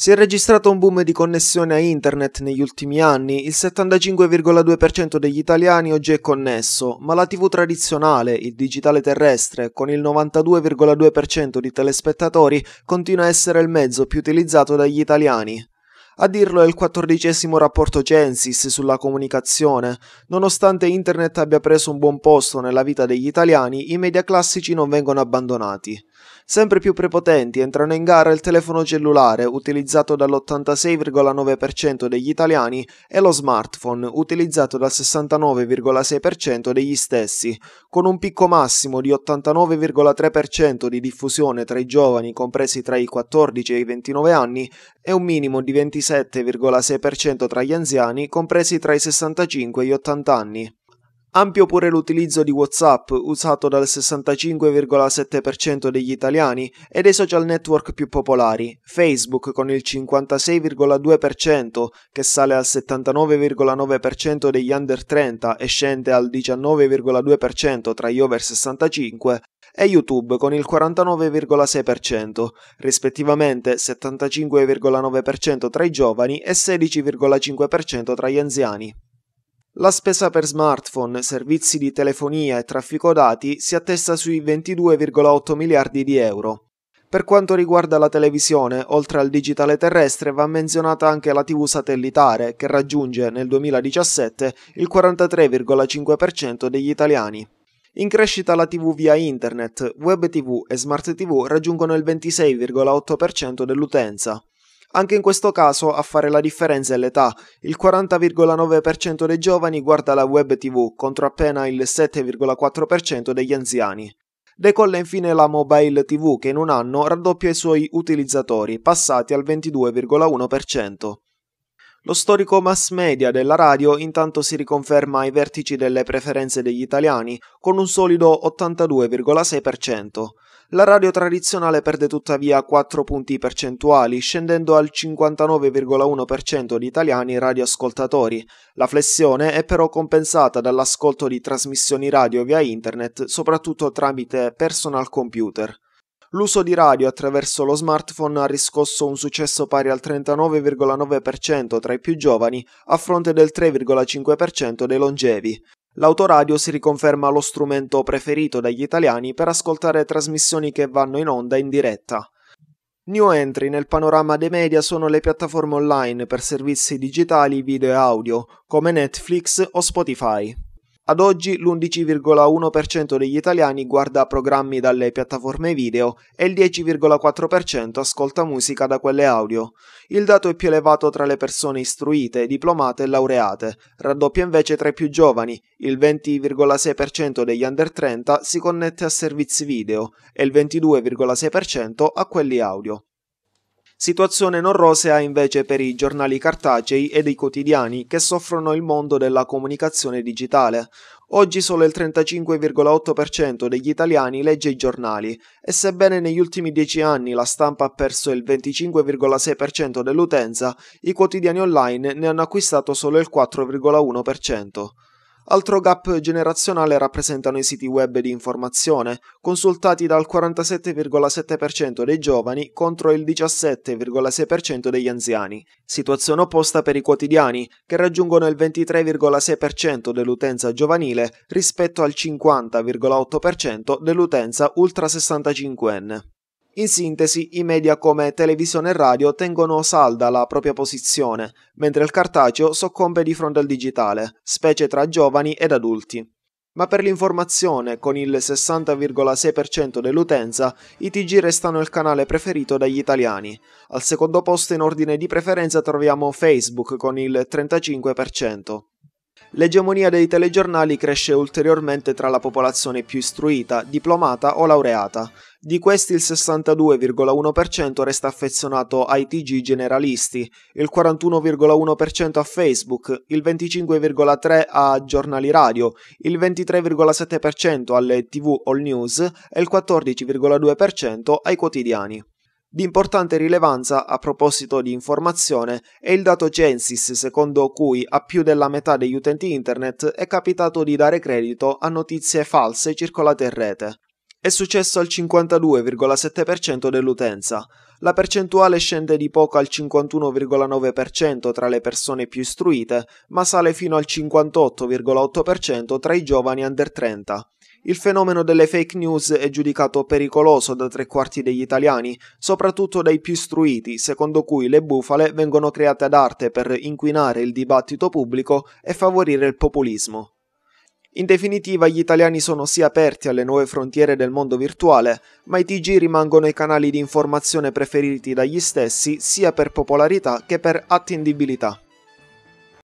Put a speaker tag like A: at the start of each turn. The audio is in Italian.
A: Si è registrato un boom di connessione a internet negli ultimi anni, il 75,2% degli italiani oggi è connesso, ma la TV tradizionale, il digitale terrestre, con il 92,2% di telespettatori, continua a essere il mezzo più utilizzato dagli italiani. A dirlo è il quattordicesimo rapporto Censis sulla comunicazione. Nonostante internet abbia preso un buon posto nella vita degli italiani, i media classici non vengono abbandonati. Sempre più prepotenti entrano in gara il telefono cellulare, utilizzato dall'86,9% degli italiani, e lo smartphone, utilizzato dal 69,6% degli stessi, con un picco massimo di 89,3% di diffusione tra i giovani compresi tra i 14 e i 29 anni e un minimo di 27,6% tra gli anziani compresi tra i 65 e gli 80 anni. Ampio pure l'utilizzo di WhatsApp, usato dal 65,7% degli italiani, e dei social network più popolari, Facebook con il 56,2%, che sale al 79,9% degli under 30 e scende al 19,2% tra gli over 65, e YouTube con il 49,6%, rispettivamente 75,9% tra i giovani e 16,5% tra gli anziani. La spesa per smartphone, servizi di telefonia e traffico dati si attesta sui 22,8 miliardi di euro. Per quanto riguarda la televisione, oltre al digitale terrestre va menzionata anche la TV satellitare, che raggiunge nel 2017 il 43,5% degli italiani. In crescita la TV via internet, web TV e smart TV raggiungono il 26,8% dell'utenza. Anche in questo caso a fare la differenza è l'età. Il 40,9% dei giovani guarda la web TV contro appena il 7,4% degli anziani. Decolla infine la mobile TV che in un anno raddoppia i suoi utilizzatori, passati al 22,1%. Lo storico mass media della radio intanto si riconferma ai vertici delle preferenze degli italiani, con un solido 82,6% la radio tradizionale perde tuttavia 4 punti percentuali, scendendo al 59,1% di italiani radioascoltatori. La flessione è però compensata dall'ascolto di trasmissioni radio via internet, soprattutto tramite personal computer. L'uso di radio attraverso lo smartphone ha riscosso un successo pari al 39,9% tra i più giovani, a fronte del 3,5% dei longevi l'autoradio si riconferma lo strumento preferito dagli italiani per ascoltare trasmissioni che vanno in onda in diretta. New entry nel panorama dei media sono le piattaforme online per servizi digitali video e audio, come Netflix o Spotify. Ad oggi l'11,1% degli italiani guarda programmi dalle piattaforme video e il 10,4% ascolta musica da quelle audio. Il dato è più elevato tra le persone istruite, diplomate e laureate, raddoppia invece tra i più giovani, il 20,6% degli under 30 si connette a servizi video e il 22,6% a quelli audio. Situazione non rosea invece per i giornali cartacei ed i quotidiani che soffrono il mondo della comunicazione digitale. Oggi solo il 35,8% degli italiani legge i giornali e sebbene negli ultimi dieci anni la stampa ha perso il 25,6% dell'utenza, i quotidiani online ne hanno acquistato solo il 4,1%. Altro gap generazionale rappresentano i siti web di informazione, consultati dal 47,7% dei giovani contro il 17,6% degli anziani. Situazione opposta per i quotidiani, che raggiungono il 23,6% dell'utenza giovanile rispetto al 50,8% dell'utenza ultra 65enne. In sintesi, i media come televisione e radio tengono salda la propria posizione, mentre il cartaceo soccombe di fronte al digitale, specie tra giovani ed adulti. Ma per l'informazione, con il 60,6% dell'utenza, i TG restano il canale preferito dagli italiani. Al secondo posto in ordine di preferenza troviamo Facebook con il 35%. L'egemonia dei telegiornali cresce ulteriormente tra la popolazione più istruita, diplomata o laureata. Di questi il 62,1% resta affezionato ai TG generalisti, il 41,1% a Facebook, il 25,3% a giornali radio, il 23,7% alle TV all news e il 14,2% ai quotidiani. Di importante rilevanza a proposito di informazione è il dato Censis secondo cui a più della metà degli utenti internet è capitato di dare credito a notizie false circolate in rete. È successo al 52,7% dell'utenza. La percentuale scende di poco al 51,9% tra le persone più istruite, ma sale fino al 58,8% tra i giovani under 30. Il fenomeno delle fake news è giudicato pericoloso da tre quarti degli italiani, soprattutto dai più istruiti, secondo cui le bufale vengono create ad arte per inquinare il dibattito pubblico e favorire il populismo. In definitiva, gli italiani sono sì aperti alle nuove frontiere del mondo virtuale, ma i TG rimangono i canali di informazione preferiti dagli stessi sia per popolarità che per attendibilità.